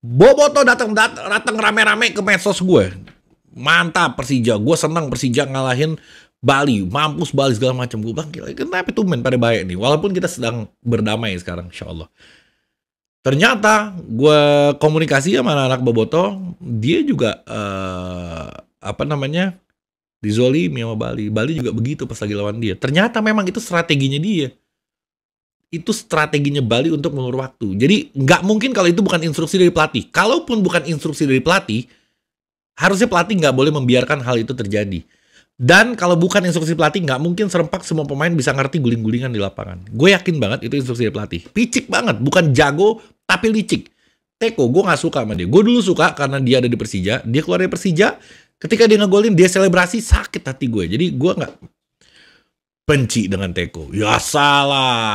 Boboto datang datang rame-rame ke medsos gue. Mantap Persija, gue senang Persija ngalahin Bali, mampus Bali segala macam. Gue bangkit kenapa tuh men pada baik nih? Walaupun kita sedang berdamai sekarang, insya Allah. Ternyata gue komunikasi sama anak-anak Boboto, dia juga uh, apa namanya dizolimi sama Bali. Bali juga begitu pas lagi lawan dia. Ternyata memang itu strateginya dia itu strateginya Bali untuk mengurus waktu. Jadi nggak mungkin kalau itu bukan instruksi dari pelatih. Kalaupun bukan instruksi dari pelatih, harusnya pelatih nggak boleh membiarkan hal itu terjadi. Dan kalau bukan instruksi pelatih, nggak mungkin serempak semua pemain bisa ngerti guling-gulingan di lapangan. Gue yakin banget itu instruksi dari pelatih. Picik banget, bukan jago tapi licik. Teko, gue nggak suka sama dia. Gue dulu suka karena dia ada di Persija. Dia keluar dari Persija, ketika dia ngegolin, dia selebrasi, sakit hati gue. Jadi gue nggak benci dengan Teko. Ya salah.